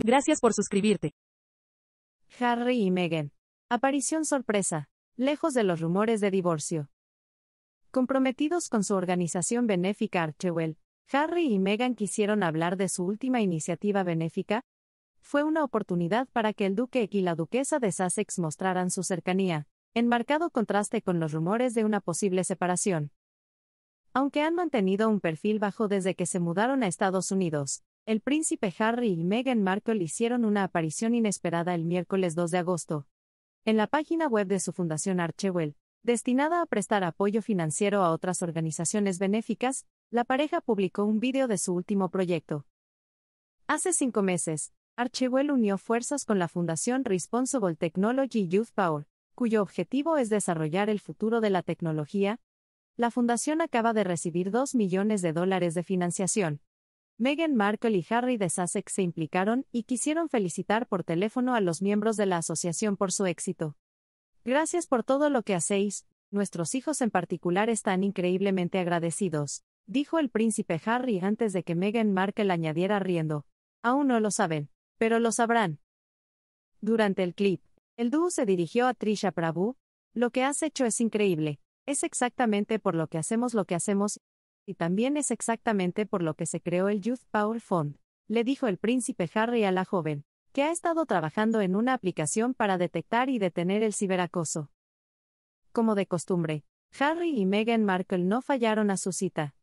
Gracias por suscribirte. Harry y Meghan. Aparición sorpresa. Lejos de los rumores de divorcio. Comprometidos con su organización benéfica Archewell, Harry y Meghan quisieron hablar de su última iniciativa benéfica. Fue una oportunidad para que el duque y la duquesa de Sussex mostraran su cercanía, en marcado contraste con los rumores de una posible separación. Aunque han mantenido un perfil bajo desde que se mudaron a Estados Unidos, el príncipe Harry y Meghan Markle hicieron una aparición inesperada el miércoles 2 de agosto. En la página web de su fundación Archewell, destinada a prestar apoyo financiero a otras organizaciones benéficas, la pareja publicó un vídeo de su último proyecto. Hace cinco meses, Archewell unió fuerzas con la Fundación Responsible Technology Youth Power, cuyo objetivo es desarrollar el futuro de la tecnología. La fundación acaba de recibir 2 millones de dólares de financiación. Meghan Markle y Harry de Sussex se implicaron y quisieron felicitar por teléfono a los miembros de la asociación por su éxito. Gracias por todo lo que hacéis, nuestros hijos en particular están increíblemente agradecidos, dijo el príncipe Harry antes de que Meghan Markle añadiera riendo. Aún no lo saben, pero lo sabrán. Durante el clip, el dúo se dirigió a Trisha Prabhu, lo que has hecho es increíble, es exactamente por lo que hacemos lo que hacemos y también es exactamente por lo que se creó el Youth Power Fund, le dijo el príncipe Harry a la joven, que ha estado trabajando en una aplicación para detectar y detener el ciberacoso. Como de costumbre, Harry y Meghan Markle no fallaron a su cita.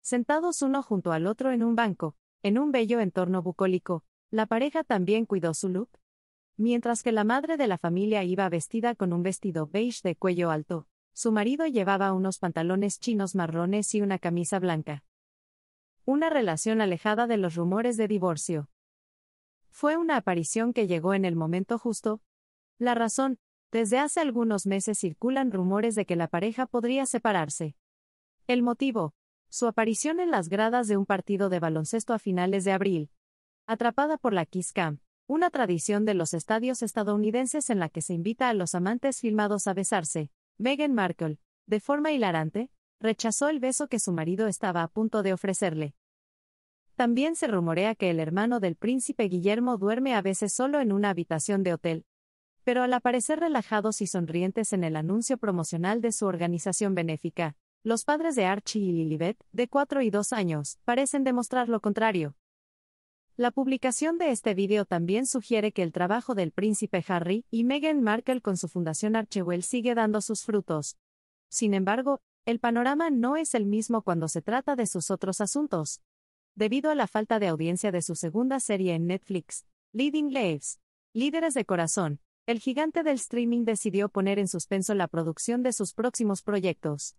Sentados uno junto al otro en un banco, en un bello entorno bucólico, la pareja también cuidó su look. Mientras que la madre de la familia iba vestida con un vestido beige de cuello alto, su marido llevaba unos pantalones chinos marrones y una camisa blanca. Una relación alejada de los rumores de divorcio. Fue una aparición que llegó en el momento justo. La razón, desde hace algunos meses circulan rumores de que la pareja podría separarse. El motivo, su aparición en las gradas de un partido de baloncesto a finales de abril. Atrapada por la Kiss Cam, una tradición de los estadios estadounidenses en la que se invita a los amantes filmados a besarse. Meghan Markle, de forma hilarante, rechazó el beso que su marido estaba a punto de ofrecerle. También se rumorea que el hermano del príncipe Guillermo duerme a veces solo en una habitación de hotel. Pero al aparecer relajados y sonrientes en el anuncio promocional de su organización benéfica, los padres de Archie y Lilibet, de cuatro y dos años, parecen demostrar lo contrario. La publicación de este vídeo también sugiere que el trabajo del príncipe Harry y Meghan Markle con su fundación Archewell sigue dando sus frutos. Sin embargo, el panorama no es el mismo cuando se trata de sus otros asuntos. Debido a la falta de audiencia de su segunda serie en Netflix, Leading Lives, Líderes de Corazón, el gigante del streaming decidió poner en suspenso la producción de sus próximos proyectos.